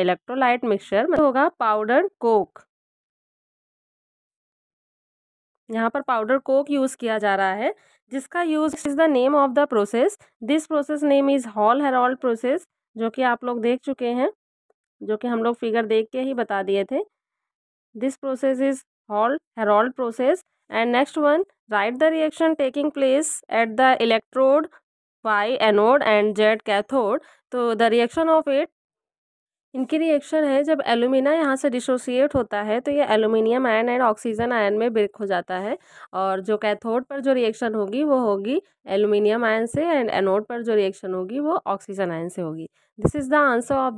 electrolyte mixture मतलब होगा powder Coke यहाँ पर पाउडर कोक यूज़ किया जा रहा है जिसका use is the name of the process this process name is Hall Heroult process जो कि आप लोग देख चुके हैं जो कि हम लोग फिगर देख के ही बता दिए थे this process is Hall Heroult process and next one right the reaction taking place at the electrode Y anode and Z cathode तो द रिएक्शन ऑफ इट इनकी रिएक्शन है जब एलुमिना यहाँ से डिसोसिएट होता है तो ये aluminium ion and oxygen ion में ब्रेक हो जाता है और जो कैथोड पर जो रिएक्शन होगी वो होगी एलुमिनियम आयन से एंड एनोड पर जो रिएक्शन होगी वो ऑक्सीजन आयन से होगी this is the answer of